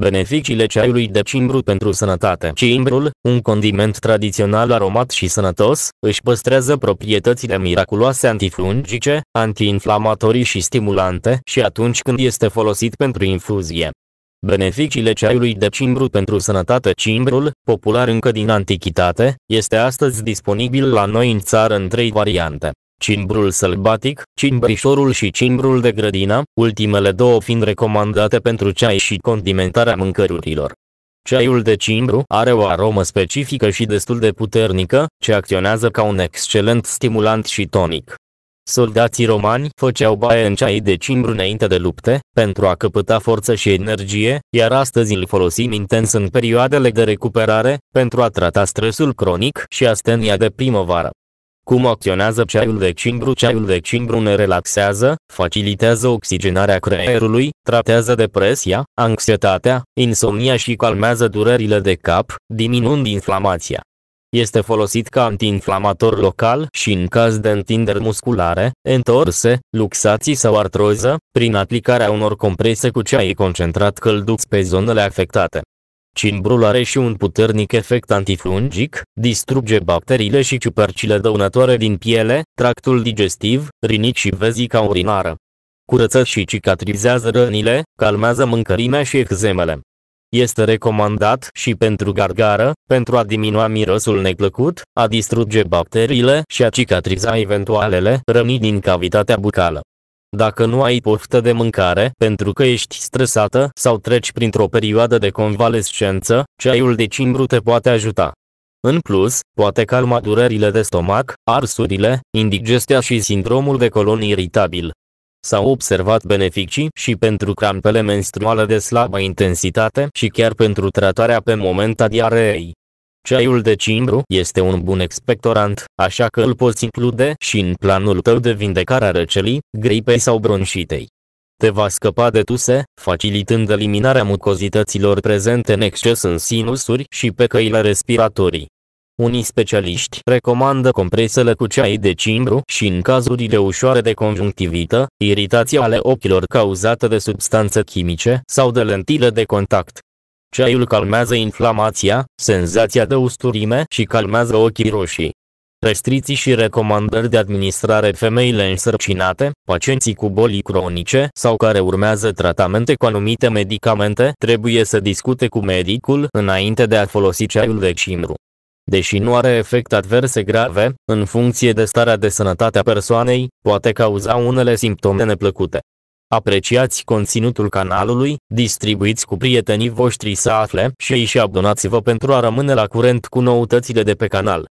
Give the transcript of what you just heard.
Beneficiile ceaiului de cimbru pentru sănătate Cimbrul, un condiment tradițional aromat și sănătos, își păstrează proprietățile miraculoase antifungice, antiinflamatorii și stimulante și atunci când este folosit pentru infuzie. Beneficiile ceaiului de cimbru pentru sănătate Cimbrul, popular încă din antichitate, este astăzi disponibil la noi în țară în trei variante cimbrul sălbatic, cimbrișorul și cimbrul de grădină, ultimele două fiind recomandate pentru ceai și condimentarea mâncărurilor. Ceaiul de cimbru are o aromă specifică și destul de puternică, ce acționează ca un excelent stimulant și tonic. Soldații romani făceau baie în ceai de cimbru înainte de lupte, pentru a căpăta forță și energie, iar astăzi îl folosim intens în perioadele de recuperare, pentru a trata stresul cronic și astenia de primăvară. Cum acționează ceaiul de cimbru? Ceaiul de cimbru ne relaxează, facilitează oxigenarea creierului, tratează depresia, anxietatea, insomnia și calmează durerile de cap, diminuând inflamația. Este folosit ca antiinflamator local și în caz de întinderi musculare, entorse, luxații sau artroză, prin aplicarea unor comprese cu ceai concentrat călduț pe zonele afectate. Cimbrul are și un puternic efect antifungic, distruge bacteriile și ciupercile dăunătoare din piele, tractul digestiv, rinic și vezica urinară. Curăță și cicatrizează rănile, calmează mâncărimea și eczemele. Este recomandat și pentru gargară, pentru a diminua mirosul neplăcut, a distruge bacteriile și a cicatriza eventualele răni din cavitatea bucală. Dacă nu ai poftă de mâncare, pentru că ești stresată sau treci printr-o perioadă de convalescență, ceaiul de cimbru te poate ajuta. În plus, poate calma durerile de stomac, arsurile, indigestia și sindromul de colon iritabil. S-au observat beneficii și pentru crampele menstruale de slabă intensitate și chiar pentru tratarea pe moment a diareei. Ceaiul de cimbru este un bun expectorant, așa că îl poți include și în planul tău de vindecare a răcelii, gripei sau bronșitei. Te va scăpa de tuse, facilitând eliminarea mucozităților prezente în exces în sinusuri și pe căile respiratorii. Unii specialiști recomandă compresele cu ceai de cimbru și în cazurile ușoare de conjunctivită, iritații ale ochilor cauzate de substanțe chimice sau de lentile de contact. Ceaiul calmează inflamația, senzația de usturime și calmează ochii roșii. Restricții și recomandări de administrare femeile însărcinate, pacienții cu boli cronice sau care urmează tratamente cu anumite medicamente trebuie să discute cu medicul înainte de a folosi ceaiul de cimbru. Deși nu are efecte adverse grave, în funcție de starea de sănătate a persoanei, poate cauza unele simptome neplăcute. Apreciați conținutul canalului, distribuiți cu prietenii voștri să afle și ei și abonați-vă pentru a rămâne la curent cu noutățile de pe canal.